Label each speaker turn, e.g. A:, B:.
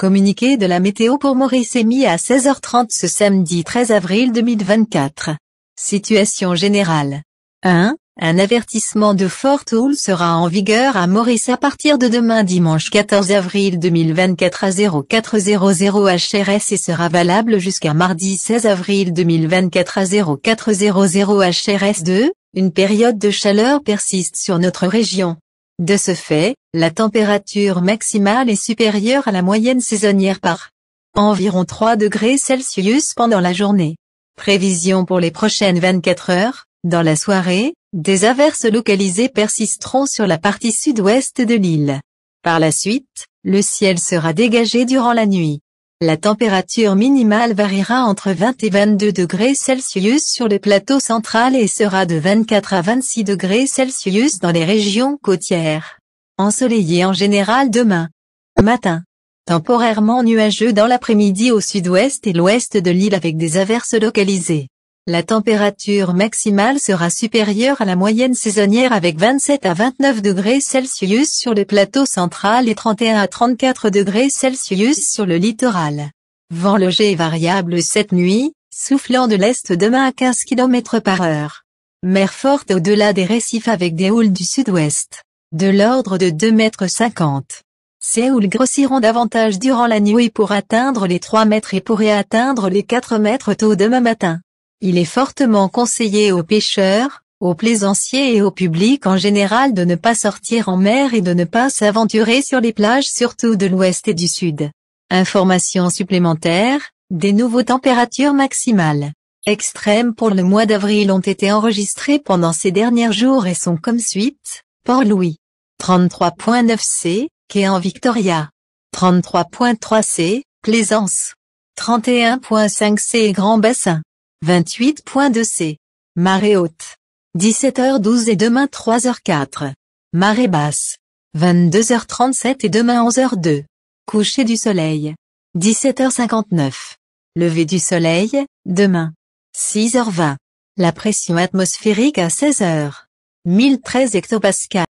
A: Communiqué de la météo pour Maurice émis à 16h30 ce samedi 13 avril 2024. Situation générale. 1. Un avertissement de Fort houle sera en vigueur à Maurice à partir de demain dimanche 14 avril 2024 à 0400 HRS et sera valable jusqu'à mardi 16 avril 2024 à 0400 HRS 2. Une période de chaleur persiste sur notre région. De ce fait, la température maximale est supérieure à la moyenne saisonnière par environ 3 degrés Celsius pendant la journée. Prévision pour les prochaines 24 heures, dans la soirée, des averses localisées persisteront sur la partie sud-ouest de l'île. Par la suite, le ciel sera dégagé durant la nuit. La température minimale variera entre 20 et 22 degrés Celsius sur le plateau central et sera de 24 à 26 degrés Celsius dans les régions côtières. Ensoleillé en général demain. Matin. Temporairement nuageux dans l'après-midi au sud-ouest et l'ouest de l'île avec des averses localisées. La température maximale sera supérieure à la moyenne saisonnière avec 27 à 29 degrés Celsius sur le plateau central et 31 à 34 degrés Celsius sur le littoral. Vent léger variable cette nuit, soufflant de l'est demain à 15 km par heure. Mer forte au-delà des récifs avec des houles du sud-ouest. De l'ordre de 2,50 m. Ces houles grossiront davantage durant la nuit pour atteindre les 3 mètres et pourraient atteindre les 4 mètres tôt demain matin. Il est fortement conseillé aux pêcheurs, aux plaisanciers et au public en général de ne pas sortir en mer et de ne pas s'aventurer sur les plages surtout de l'ouest et du sud. Informations supplémentaires, des nouveaux températures maximales extrêmes pour le mois d'avril ont été enregistrées pendant ces derniers jours et sont comme suite, Port-Louis. 33.9 C, Quai en Victoria. 33.3 C, Plaisance. 31.5 C Grand Bassin. 28.2 C. Marée haute. 17h12 et demain 3h04. Marée basse. 22h37 et demain 11h02. Coucher du soleil. 17h59. Lever du soleil, demain. 6h20. La pression atmosphérique à 16h. 1013 hectopascal.